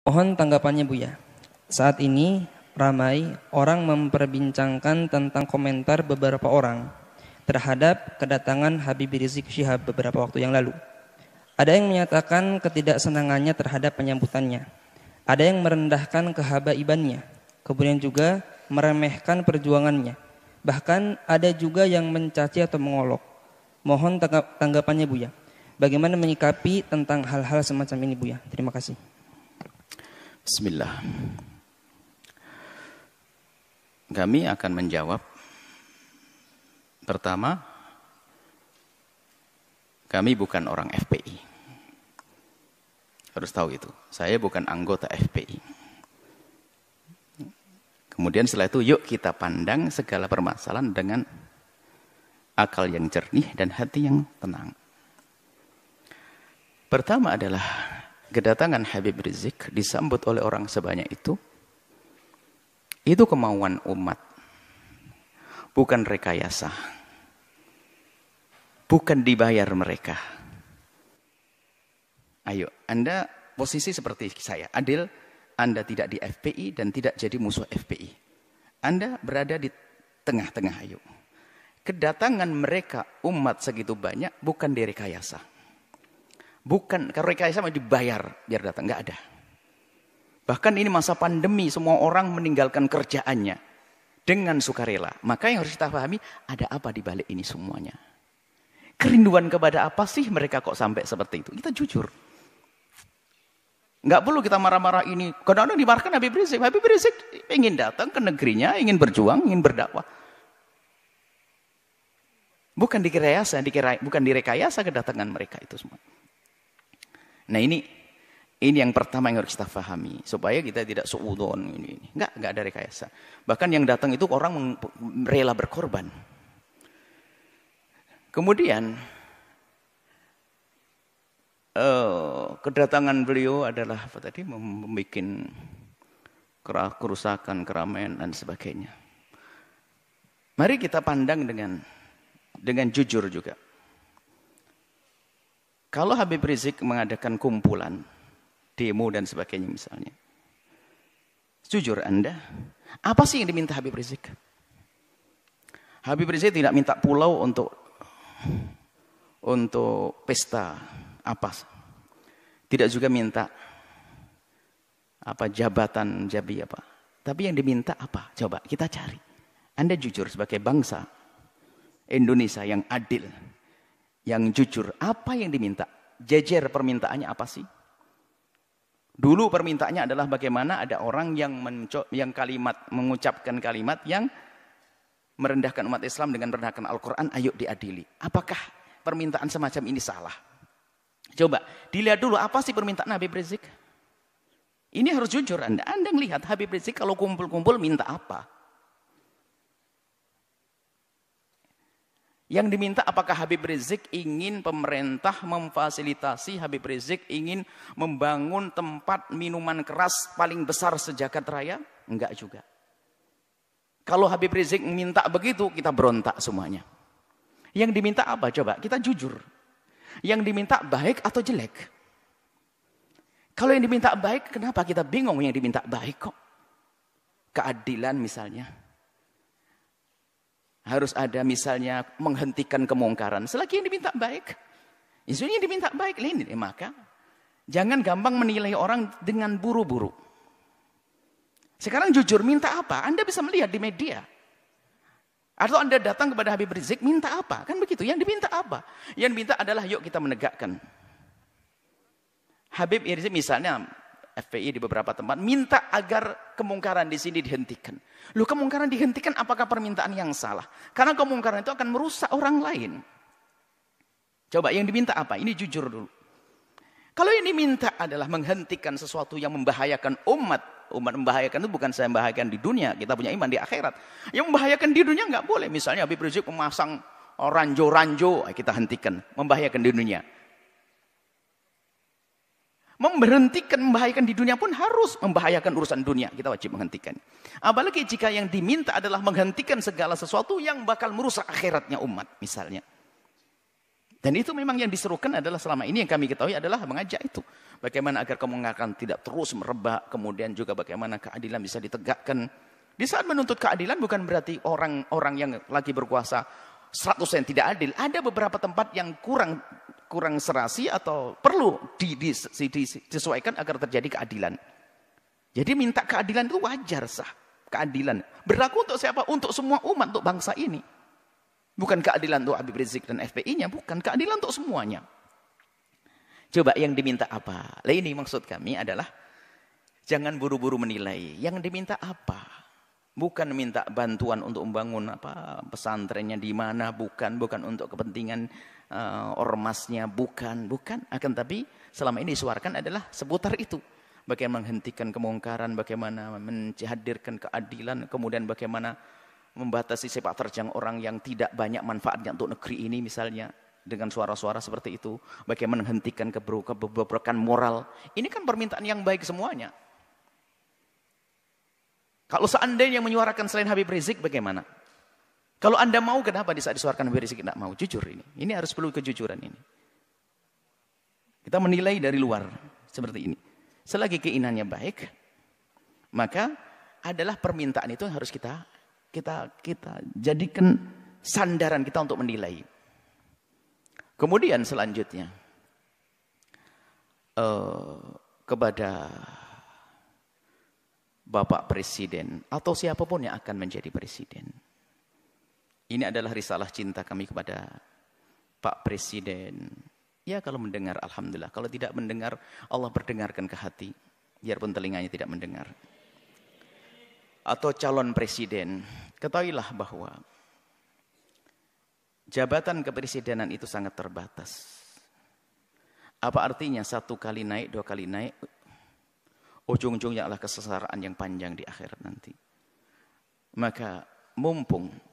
Mohon tanggapannya Buya. Saat ini ramai orang memperbincangkan tentang komentar beberapa orang terhadap kedatangan Habib Rizik Syihab beberapa waktu yang lalu. Ada yang menyatakan ketidaksenangannya terhadap penyambutannya. Ada yang merendahkan kehabaibannya. Kemudian juga meremehkan perjuangannya. Bahkan ada juga yang mencaci atau mengolok. Mohon tanggapannya Buya. Bagaimana menyikapi tentang hal-hal semacam ini Buya? Terima kasih. Bismillah. Kami akan menjawab. Pertama, kami bukan orang FPI. Harus tahu itu. Saya bukan anggota FPI. Kemudian setelah itu yuk kita pandang segala permasalahan dengan akal yang jernih dan hati yang tenang. Pertama adalah kedatangan Habib Rizik disambut oleh orang sebanyak itu, itu kemauan umat, bukan rekayasa, bukan dibayar mereka. Ayo, Anda posisi seperti saya, adil, Anda tidak di FPI dan tidak jadi musuh FPI. Anda berada di tengah-tengah ayo. Kedatangan mereka umat segitu banyak bukan direkayasa. Bukan karena rekayasa mau dibayar biar datang, nggak ada. Bahkan ini masa pandemi semua orang meninggalkan kerjaannya dengan sukarela. Maka yang harus kita pahami ada apa di balik ini semuanya. Kerinduan kepada apa sih mereka kok sampai seperti itu? Kita jujur. Nggak perlu kita marah-marah ini. Kadang-kadang dimarahkan Habib Rizik. Habib Rizik ingin datang ke negerinya, ingin berjuang, ingin berdakwah. Bukan dikirayasa, dikira, bukan direkayasa kedatangan mereka itu semua. Nah ini ini yang pertama yang harus kita pahami supaya kita tidak seudon ini, ini. Enggak, enggak ada rekayasa. Bahkan yang datang itu orang rela berkorban. Kemudian uh, kedatangan beliau adalah apa tadi membuat kerusakan, keramaian dan sebagainya. Mari kita pandang dengan dengan jujur juga. Kalau Habib Rizik mengadakan kumpulan, demo dan sebagainya misalnya. Jujur Anda, apa sih yang diminta Habib Rizik? Habib Rizik tidak minta pulau untuk untuk pesta apa? Tidak juga minta apa jabatan jabi apa. Tapi yang diminta apa? Coba kita cari. Anda jujur sebagai bangsa Indonesia yang adil, yang jujur. Apa yang diminta? Jejer permintaannya apa sih? Dulu permintaannya adalah bagaimana ada orang yang yang kalimat mengucapkan kalimat yang merendahkan umat Islam dengan merendahkan Al-Qur'an, ayo diadili. Apakah permintaan semacam ini salah? Coba dilihat dulu apa sih permintaan Habib Rizik? Ini harus jujur Anda. Anda melihat Habib Rizik kalau kumpul-kumpul minta apa? Yang diminta apakah Habib Rizik ingin pemerintah memfasilitasi Habib Rizik ingin membangun tempat minuman keras paling besar sejagat raya? Enggak juga. Kalau Habib Rizik minta begitu, kita berontak semuanya. Yang diminta apa? Coba kita jujur. Yang diminta baik atau jelek? Kalau yang diminta baik, kenapa kita bingung yang diminta baik kok? Keadilan misalnya harus ada misalnya menghentikan kemungkaran. Selagi yang diminta baik, isunya diminta baik, ini eh, maka jangan gampang menilai orang dengan buru-buru. Sekarang jujur minta apa? Anda bisa melihat di media. Atau Anda datang kepada Habib Rizik minta apa? Kan begitu, yang diminta apa? Yang diminta adalah yuk kita menegakkan. Habib Rizik misalnya FPI di beberapa tempat minta agar kemungkaran di sini dihentikan. Lu kemungkaran dihentikan apakah permintaan yang salah? Karena kemungkaran itu akan merusak orang lain. Coba yang diminta apa? Ini jujur dulu. Kalau yang diminta adalah menghentikan sesuatu yang membahayakan umat. Umat membahayakan itu bukan saya membahayakan di dunia. Kita punya iman di akhirat. Yang membahayakan di dunia nggak boleh. Misalnya Habib Rizik memasang ranjo-ranjo. Eh, kita hentikan. Membahayakan di dunia memberhentikan membahayakan di dunia pun harus membahayakan urusan dunia. Kita wajib menghentikan. Apalagi jika yang diminta adalah menghentikan segala sesuatu yang bakal merusak akhiratnya umat misalnya. Dan itu memang yang diserukan adalah selama ini yang kami ketahui adalah mengajak itu. Bagaimana agar kemungkaran tidak terus merebak, kemudian juga bagaimana keadilan bisa ditegakkan. Di saat menuntut keadilan bukan berarti orang-orang yang lagi berkuasa 100% tidak adil. Ada beberapa tempat yang kurang kurang serasi atau perlu disesuaikan agar terjadi keadilan. Jadi minta keadilan itu wajar sah. Keadilan. Berlaku untuk siapa? Untuk semua umat, untuk bangsa ini. Bukan keadilan untuk Habib Rizik dan FPI-nya. Bukan keadilan untuk semuanya. Coba yang diminta apa? Lain ini maksud kami adalah jangan buru-buru menilai. Yang diminta apa? bukan minta bantuan untuk membangun apa pesantrennya di mana bukan bukan untuk kepentingan uh, ormasnya, bukan, bukan. Akan tapi selama ini disuarakan adalah seputar itu. Bagaimana menghentikan kemungkaran, bagaimana menghadirkan keadilan, kemudian bagaimana membatasi sepak terjang orang yang tidak banyak manfaatnya untuk negeri ini misalnya dengan suara-suara seperti itu bagaimana menghentikan keburukan moral ini kan permintaan yang baik semuanya kalau seandainya menyuarakan selain Habib Rizik bagaimana kalau anda mau kenapa di saat disuarkan Nabi Rizik tidak mau? Jujur ini. Ini harus perlu kejujuran ini. Kita menilai dari luar seperti ini. Selagi keinginannya baik, maka adalah permintaan itu yang harus kita kita kita jadikan sandaran kita untuk menilai. Kemudian selanjutnya uh, kepada Bapak Presiden atau siapapun yang akan menjadi presiden. Ini adalah risalah cinta kami kepada Pak Presiden. Ya kalau mendengar Alhamdulillah. Kalau tidak mendengar Allah berdengarkan ke hati. Biarpun telinganya tidak mendengar. Atau calon presiden. Ketahuilah bahwa jabatan kepresidenan itu sangat terbatas. Apa artinya satu kali naik, dua kali naik, ujung-ujungnya adalah kesesaraan yang panjang di akhirat nanti. Maka mumpung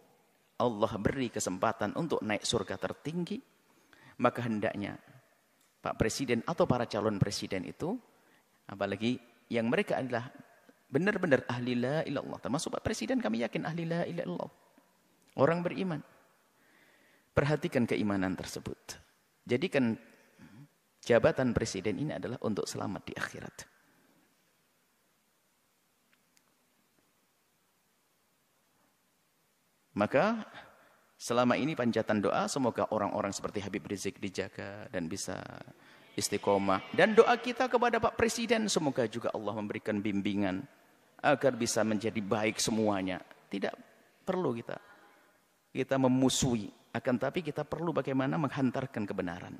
Allah beri kesempatan untuk naik surga tertinggi, maka hendaknya Pak Presiden atau para calon presiden itu, apalagi yang mereka adalah benar-benar ahli la ilallah. Termasuk Pak Presiden kami yakin ahli la ilallah. Orang beriman. Perhatikan keimanan tersebut. Jadikan jabatan presiden ini adalah untuk selamat di akhirat. Maka selama ini panjatan doa semoga orang-orang seperti Habib Rizik dijaga dan bisa istiqomah. Dan doa kita kepada Pak Presiden semoga juga Allah memberikan bimbingan agar bisa menjadi baik semuanya. Tidak perlu kita kita memusuhi, akan tapi kita perlu bagaimana menghantarkan kebenaran.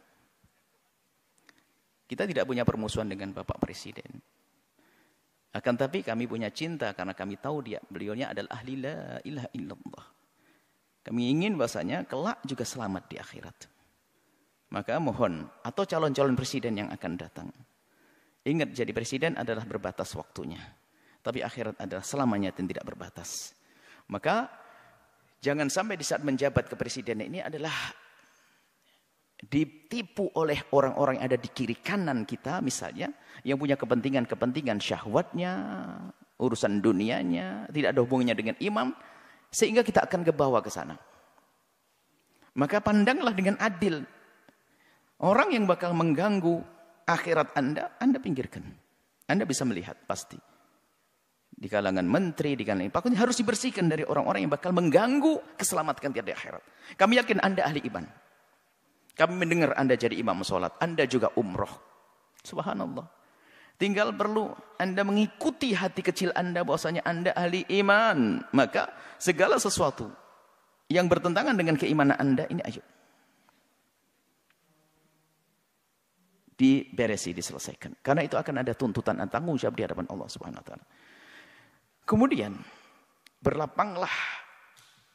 Kita tidak punya permusuhan dengan Bapak Presiden. Akan tapi kami punya cinta karena kami tahu dia beliaunya adalah ahli la ilaha illallah. Kami ingin bahasanya kelak juga selamat di akhirat. Maka mohon atau calon-calon presiden yang akan datang. Ingat jadi presiden adalah berbatas waktunya. Tapi akhirat adalah selamanya dan tidak berbatas. Maka jangan sampai di saat menjabat ke presiden ini adalah ditipu oleh orang-orang yang ada di kiri kanan kita misalnya yang punya kepentingan-kepentingan syahwatnya, urusan dunianya, tidak ada hubungannya dengan imam sehingga kita akan kebawa ke sana. Maka pandanglah dengan adil. Orang yang bakal mengganggu akhirat Anda, Anda pinggirkan. Anda bisa melihat pasti. Di kalangan menteri, di kalangan ini. harus dibersihkan dari orang-orang yang bakal mengganggu keselamatan tiada akhirat. Kami yakin Anda ahli iman. Kami mendengar Anda jadi imam sholat. Anda juga umroh. Subhanallah. Tinggal perlu Anda mengikuti hati kecil Anda bahwasanya Anda ahli iman. Maka segala sesuatu yang bertentangan dengan keimanan Anda ini ayo. Diberesi, diselesaikan. Karena itu akan ada tuntutan dan tanggung jawab di hadapan Allah Subhanahu wa taala. Kemudian berlapanglah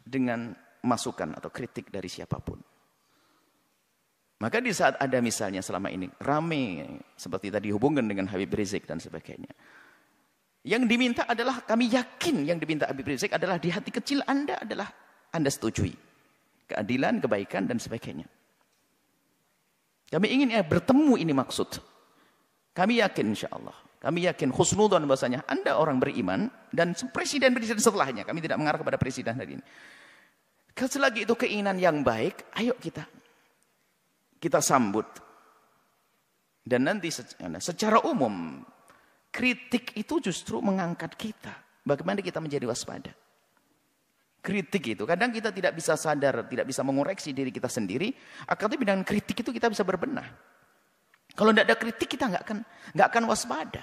dengan masukan atau kritik dari siapapun. Maka di saat ada misalnya selama ini rame seperti tadi hubungan dengan Habib Rizik dan sebagainya. Yang diminta adalah kami yakin yang diminta Habib Rizik adalah di hati kecil Anda adalah anda setujui. Keadilan, kebaikan, dan sebagainya. Kami ingin ya bertemu ini maksud. Kami yakin insya Allah. Kami yakin khusnudan bahasanya. Anda orang beriman dan presiden-presiden setelahnya. Kami tidak mengarah kepada presiden hari ini. Selagi itu keinginan yang baik, ayo kita. Kita sambut. Dan nanti eh, nah, secara umum, kritik itu justru mengangkat kita. Bagaimana kita menjadi waspada kritik itu. Kadang kita tidak bisa sadar, tidak bisa mengoreksi diri kita sendiri. Akan tapi dengan kritik itu kita bisa berbenah. Kalau tidak ada kritik kita nggak akan nggak akan waspada.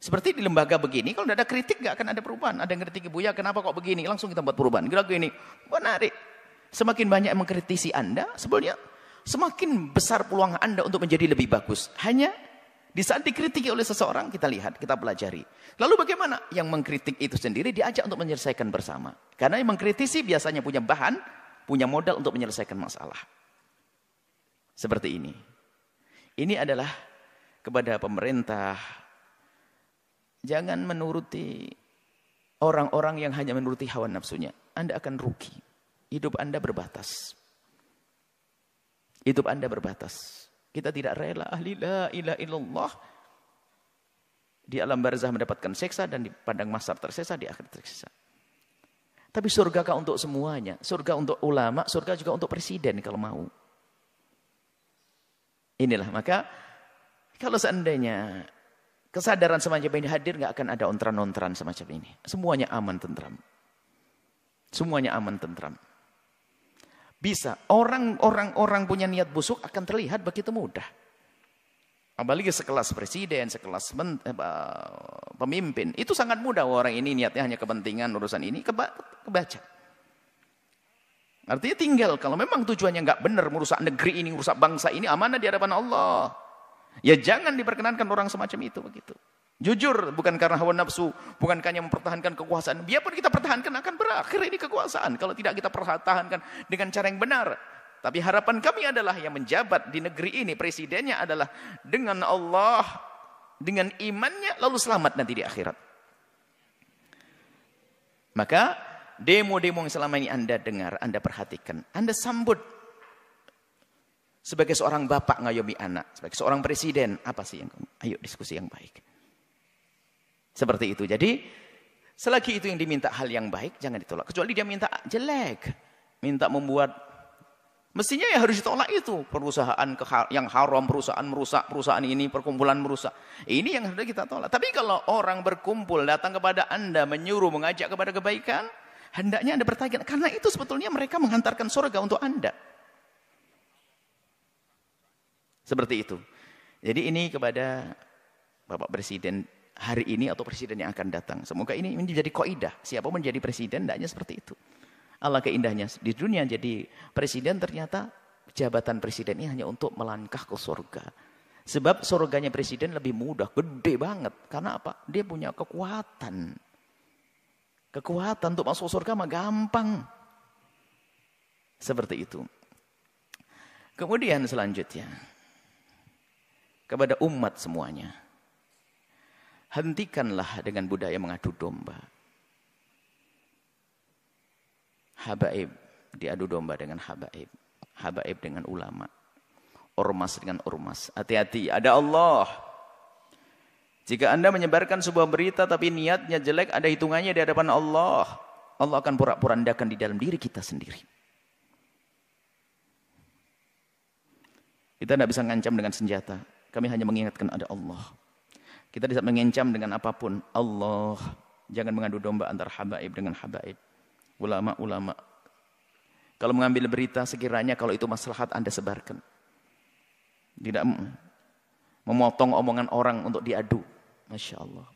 Seperti di lembaga begini, kalau tidak ada kritik nggak akan ada perubahan. Ada yang kritik ibu ya kenapa kok begini? Langsung kita buat perubahan. Gila gini, menarik. Semakin banyak yang mengkritisi Anda, sebenarnya semakin besar peluang Anda untuk menjadi lebih bagus. Hanya di saat dikritiki oleh seseorang, kita lihat, kita pelajari. Lalu bagaimana? Yang mengkritik itu sendiri diajak untuk menyelesaikan bersama. Karena yang mengkritisi biasanya punya bahan, punya modal untuk menyelesaikan masalah. Seperti ini. Ini adalah kepada pemerintah. Jangan menuruti orang-orang yang hanya menuruti hawa nafsunya. Anda akan rugi. Hidup Anda berbatas. Hidup Anda berbatas. Kita tidak rela ahli la ilaha illallah di alam barzah mendapatkan seksa dan di padang masar tersesat, di akhirat tersesat. Tapi surga kah untuk semuanya? Surga untuk ulama, surga juga untuk presiden kalau mau. Inilah maka kalau seandainya kesadaran semacam ini hadir nggak akan ada ontran-ontran semacam ini. Semuanya aman tentram. Semuanya aman tentram. Bisa. Orang-orang punya niat busuk akan terlihat begitu mudah. Apalagi sekelas presiden, sekelas men, eh, pemimpin. Itu sangat mudah orang ini niatnya hanya kepentingan urusan ini. Keba, kebaca. Artinya tinggal kalau memang tujuannya nggak benar merusak negeri ini, merusak bangsa ini, amanah di hadapan Allah. Ya jangan diperkenankan orang semacam itu begitu. Jujur bukan karena hawa nafsu, bukan hanya mempertahankan kekuasaan. Biarpun kita pertahankan akan berakhir ini kekuasaan kalau tidak kita pertahankan dengan cara yang benar. Tapi harapan kami adalah yang menjabat di negeri ini presidennya adalah dengan Allah, dengan imannya lalu selamat nanti di akhirat. Maka demo-demo yang selama ini Anda dengar, Anda perhatikan, Anda sambut sebagai seorang bapak ngayomi anak, sebagai seorang presiden, apa sih yang ayo diskusi yang baik. Seperti itu. Jadi selagi itu yang diminta hal yang baik jangan ditolak. Kecuali dia minta jelek, minta membuat mestinya ya harus ditolak itu. Perusahaan yang haram, perusahaan merusak, perusahaan ini, perkumpulan merusak. Ini yang harus kita tolak. Tapi kalau orang berkumpul datang kepada Anda menyuruh mengajak kepada kebaikan, hendaknya Anda bertanya karena itu sebetulnya mereka menghantarkan surga untuk Anda. Seperti itu. Jadi ini kepada Bapak Presiden hari ini atau presiden yang akan datang. Semoga ini menjadi koidah. Siapa menjadi presiden, tidaknya seperti itu. Allah keindahnya di dunia jadi presiden ternyata jabatan presiden ini hanya untuk melangkah ke surga. Sebab surganya presiden lebih mudah, gede banget. Karena apa? Dia punya kekuatan. Kekuatan untuk masuk surga mah gampang. Seperti itu. Kemudian selanjutnya. Kepada umat semuanya Hentikanlah dengan budaya mengadu domba. Habaib diadu domba dengan habaib. Habaib dengan ulama. Ormas dengan ormas. Hati-hati, ada Allah. Jika Anda menyebarkan sebuah berita tapi niatnya jelek, ada hitungannya di hadapan Allah. Allah akan porak-porandakan di dalam diri kita sendiri. Kita tidak bisa ngancam dengan senjata. Kami hanya mengingatkan ada Allah. Kita tidak mengencam dengan apapun. Allah jangan mengadu domba antara habaib dengan habaib. Ulama-ulama. Kalau mengambil berita sekiranya kalau itu maslahat Anda sebarkan. Tidak memotong omongan orang untuk diadu. Masya Allah.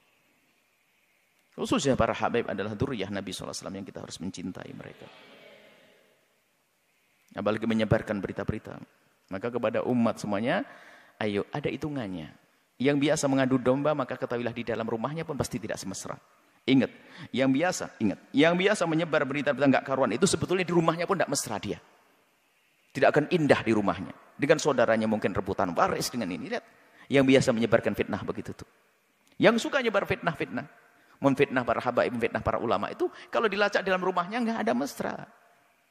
Khususnya para habaib adalah duriyah Nabi SAW yang kita harus mencintai mereka. Apalagi menyebarkan berita-berita. Maka kepada umat semuanya, ayo ada hitungannya. Yang biasa mengadu domba, maka ketahuilah di dalam rumahnya pun pasti tidak semesra. Ingat, yang biasa, ingat. Yang biasa menyebar berita tentang gak karuan itu sebetulnya di rumahnya pun tidak mesra dia. Tidak akan indah di rumahnya. Dengan saudaranya mungkin rebutan waris dengan ini. Lihat, yang biasa menyebarkan fitnah begitu tuh. Yang suka nyebar fitnah-fitnah. Memfitnah para habaib, memfitnah para ulama itu. Kalau dilacak dalam rumahnya nggak ada mesra.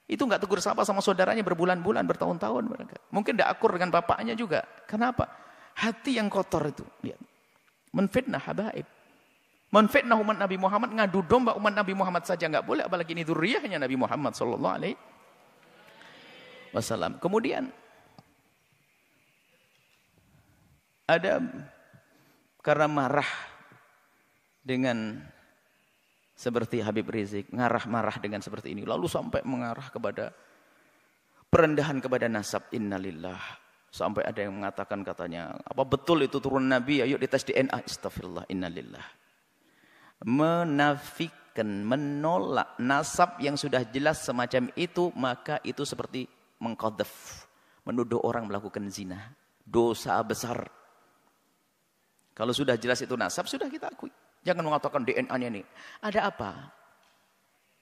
Itu nggak tegur sapa sama saudaranya berbulan-bulan, bertahun-tahun mereka. Mungkin tidak akur dengan bapaknya juga. Kenapa? Hati yang kotor itu. Lihat. Menfitnah habaib. Menfitnah umat Nabi Muhammad, ngadu domba umat Nabi Muhammad saja nggak boleh, apalagi ini duriahnya Nabi Muhammad Sallallahu Alaihi Wasallam. Kemudian ada karena marah dengan seperti Habib Rizik, ngarah-marah dengan seperti ini, lalu sampai mengarah kepada perendahan kepada nasab innalillah Sampai ada yang mengatakan katanya, apa betul itu turun Nabi? Ayo dites DNA. Astagfirullah, innalillah. Menafikan, menolak nasab yang sudah jelas semacam itu, maka itu seperti mengkodef. Menuduh orang melakukan zina. Dosa besar. Kalau sudah jelas itu nasab, sudah kita akui. Jangan mengatakan DNA-nya ini. Ada apa?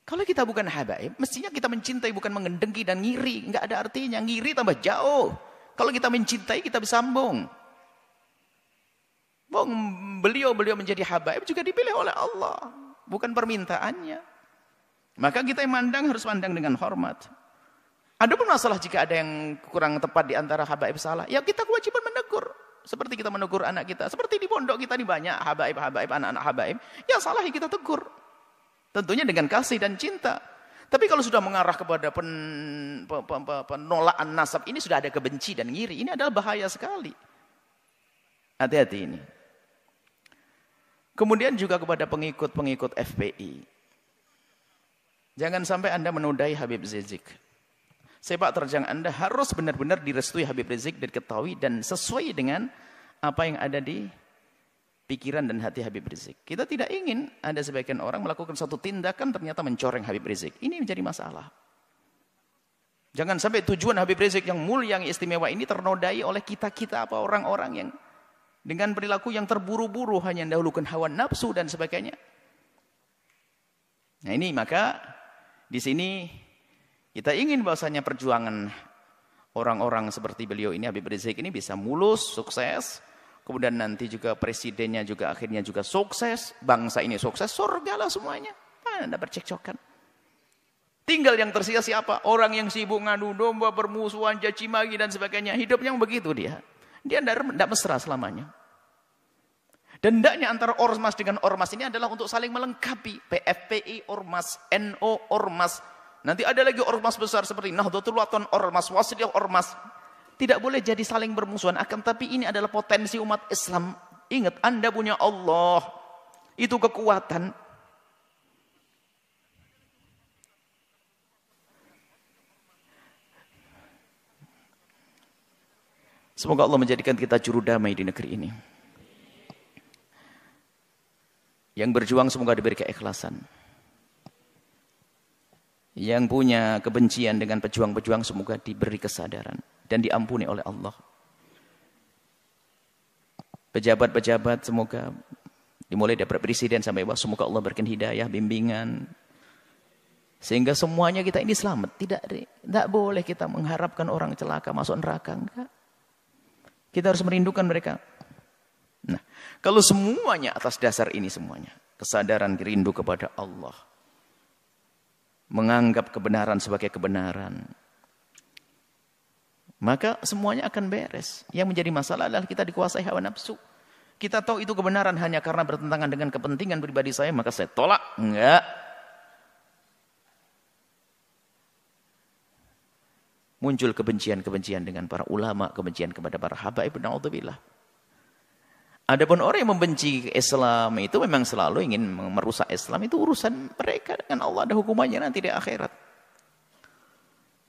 Kalau kita bukan habaib, mestinya kita mencintai bukan mengendengki dan ngiri. Enggak ada artinya. Ngiri tambah jauh. Kalau kita mencintai kita bersambung. Bong, beliau-beliau menjadi habaib juga dipilih oleh Allah, bukan permintaannya. Maka kita yang mandang harus mandang dengan hormat. Ada pun masalah jika ada yang kurang tepat di antara habaib salah, ya kita kewajiban menegur. Seperti kita menegur anak kita, seperti di pondok kita ini banyak habaib-habaib, anak-anak habaib. Ya salah kita tegur. Tentunya dengan kasih dan cinta. Tapi kalau sudah mengarah kepada pen, pen, pen, pen, penolakan nasab ini sudah ada kebenci dan ngiri. Ini adalah bahaya sekali. Hati-hati ini. Kemudian juga kepada pengikut-pengikut FPI. Jangan sampai Anda menodai Habib Rizik. Sepak terjang Anda harus benar-benar direstui Habib Rizik dan ketahui dan sesuai dengan apa yang ada di pikiran dan hati Habib Rizik. Kita tidak ingin ada sebagian orang melakukan satu tindakan ternyata mencoreng Habib Rizik. Ini menjadi masalah. Jangan sampai tujuan Habib Rizik yang mulia, yang istimewa ini ternodai oleh kita-kita apa orang-orang yang dengan perilaku yang terburu-buru hanya mendahulukan hawa nafsu dan sebagainya. Nah ini maka di sini kita ingin bahwasanya perjuangan orang-orang seperti beliau ini Habib Rizik ini bisa mulus, sukses kemudian nanti juga presidennya juga akhirnya juga sukses, bangsa ini sukses, lah semuanya. Mana ada percekcokan. Tinggal yang tersisa siapa? Orang yang sibuk ngadu domba, bermusuhan, caci maki dan sebagainya. Hidupnya begitu dia. Dia tidak mesra selamanya. Dan antara ormas dengan ormas ini adalah untuk saling melengkapi. PFPI, ormas, NO, ormas. Nanti ada lagi ormas besar seperti Nahdlatul Wathon, ormas, Wasliyah, ormas. Tidak boleh jadi saling bermusuhan. Akan tapi ini adalah potensi umat Islam. Ingat, Anda punya Allah. Itu kekuatan. Semoga Allah menjadikan kita juru damai di negeri ini. Yang berjuang semoga diberi keikhlasan. Yang punya kebencian dengan pejuang-pejuang semoga diberi kesadaran dan diampuni oleh Allah. Pejabat-pejabat semoga dimulai dari presiden sampai bawah semoga Allah berikan hidayah, bimbingan sehingga semuanya kita ini selamat. Tidak tidak boleh kita mengharapkan orang celaka masuk neraka enggak. Kita harus merindukan mereka. Nah, kalau semuanya atas dasar ini semuanya, kesadaran rindu kepada Allah, menganggap kebenaran sebagai kebenaran, maka semuanya akan beres. Yang menjadi masalah adalah kita dikuasai hawa nafsu. Kita tahu itu kebenaran hanya karena bertentangan dengan kepentingan pribadi saya, maka saya tolak. Enggak. Muncul kebencian-kebencian dengan para ulama, kebencian kepada para habaib, na'udzubillah. Adapun orang yang membenci Islam itu memang selalu ingin merusak Islam, itu urusan mereka dengan Allah, ada hukumannya nanti di akhirat.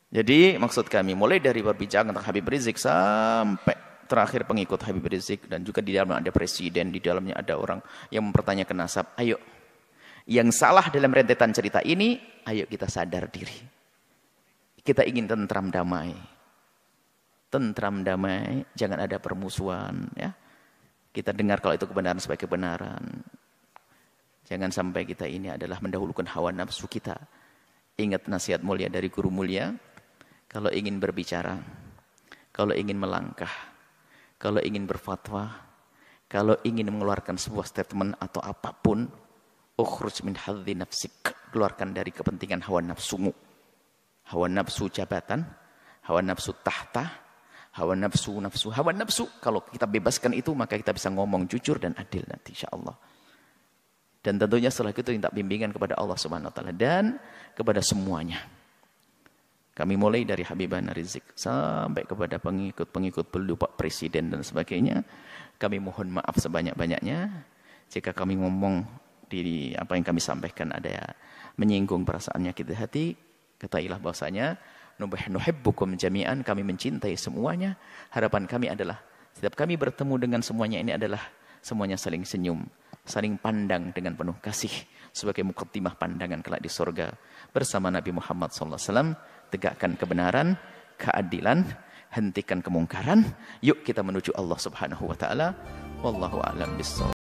Jadi maksud kami mulai dari berbicara tentang Habib Rizik sampai terakhir pengikut Habib Rizik dan juga di dalamnya ada presiden, di dalamnya ada orang yang mempertanyakan nasab. Ayo, yang salah dalam rentetan cerita ini, ayo kita sadar diri. Kita ingin tentram damai. Tentram damai, jangan ada permusuhan. ya Kita dengar kalau itu kebenaran sebagai kebenaran. Jangan sampai kita ini adalah mendahulukan hawa nafsu kita. Ingat nasihat mulia dari guru mulia, kalau ingin berbicara, kalau ingin melangkah, kalau ingin berfatwa, kalau ingin mengeluarkan sebuah statement atau apapun, ukhruj min hadzi nafsik, keluarkan dari kepentingan hawa nafsumu. Hawa nafsu jabatan, hawa nafsu tahta, hawa nafsu nafsu, hawa nafsu. Kalau kita bebaskan itu maka kita bisa ngomong jujur dan adil nanti Allah. Dan tentunya setelah itu minta bimbingan kepada Allah Subhanahu wa taala dan kepada semuanya. Kami mulai dari Habibah Rizik sampai kepada pengikut-pengikut beliau Pak Presiden dan sebagainya. Kami mohon maaf sebanyak-banyaknya jika kami ngomong di apa yang kami sampaikan ada menyinggung perasaannya kita hati. Ketahuilah bahwasanya nuhibbukum jami'an kami mencintai semuanya. Harapan kami adalah setiap kami bertemu dengan semuanya ini adalah semuanya saling senyum, saling pandang dengan penuh kasih sebagai mukaddimah pandangan kelak di sorga bersama Nabi Muhammad sallallahu alaihi wasallam tegakkan kebenaran, keadilan, hentikan kemungkaran. Yuk kita menuju Allah Subhanahu wa taala. Wallahu a'lam bissawab.